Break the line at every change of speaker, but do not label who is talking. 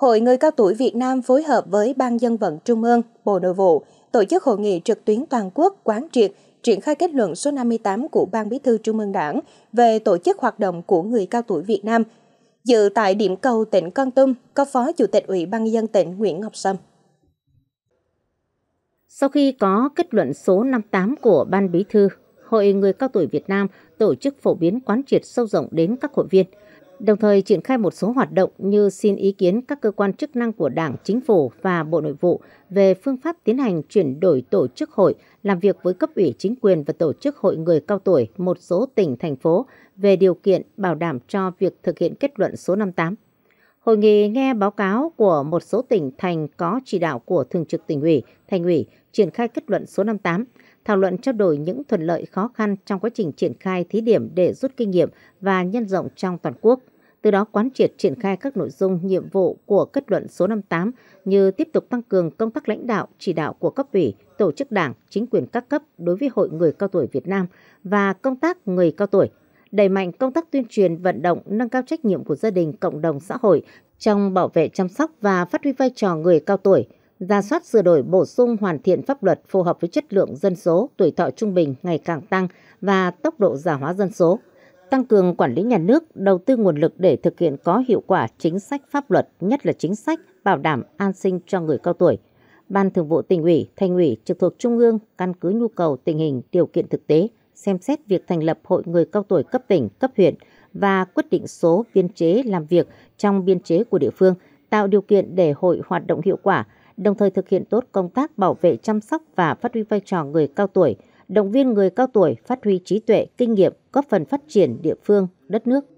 Hội Người Cao Tuổi Việt Nam phối hợp với Ban Dân vận Trung ương, Bộ Nội vụ tổ chức hội nghị trực tuyến toàn quốc quán triệt triển khai kết luận số 58 của Ban Bí thư Trung ương Đảng về tổ chức hoạt động của người cao tuổi Việt Nam. Dự tại điểm cầu tỉnh Con Tum có Phó Chủ tịch Ủy ban dân tỉnh Nguyễn Ngọc Sâm. Sau
khi có kết luận số 58 của Ban Bí thư, Hội Người Cao Tuổi Việt Nam tổ chức phổ biến quán triệt sâu rộng đến các hội viên, đồng thời triển khai một số hoạt động như xin ý kiến các cơ quan chức năng của Đảng, Chính phủ và Bộ Nội vụ về phương pháp tiến hành chuyển đổi tổ chức hội, làm việc với cấp ủy chính quyền và tổ chức hội người cao tuổi một số tỉnh, thành phố về điều kiện bảo đảm cho việc thực hiện kết luận số 58. Hội nghị nghe báo cáo của một số tỉnh thành có chỉ đạo của Thường trực tỉnh ủy, thành ủy triển khai kết luận số 58 thảo luận trao đổi những thuận lợi khó khăn trong quá trình triển khai thí điểm để rút kinh nghiệm và nhân rộng trong toàn quốc. Từ đó quán triệt triển khai các nội dung, nhiệm vụ của kết luận số 58 như tiếp tục tăng cường công tác lãnh đạo, chỉ đạo của cấp ủy, tổ chức đảng, chính quyền các cấp đối với Hội Người Cao Tuổi Việt Nam và công tác người cao tuổi, đẩy mạnh công tác tuyên truyền, vận động, nâng cao trách nhiệm của gia đình, cộng đồng, xã hội trong bảo vệ chăm sóc và phát huy vai trò người cao tuổi – ra soát sửa đổi bổ sung hoàn thiện pháp luật phù hợp với chất lượng dân số, tuổi thọ trung bình ngày càng tăng và tốc độ già hóa dân số, tăng cường quản lý nhà nước, đầu tư nguồn lực để thực hiện có hiệu quả chính sách pháp luật, nhất là chính sách bảo đảm an sinh cho người cao tuổi. Ban Thường vụ tỉnh ủy, thành ủy trực thuộc trung ương căn cứ nhu cầu, tình hình, điều kiện thực tế, xem xét việc thành lập hội người cao tuổi cấp tỉnh, cấp huyện và quyết định số biên chế làm việc trong biên chế của địa phương, tạo điều kiện để hội hoạt động hiệu quả đồng thời thực hiện tốt công tác bảo vệ chăm sóc và phát huy vai trò người cao tuổi, động viên người cao tuổi phát huy trí tuệ, kinh nghiệm, góp phần phát triển địa phương, đất nước.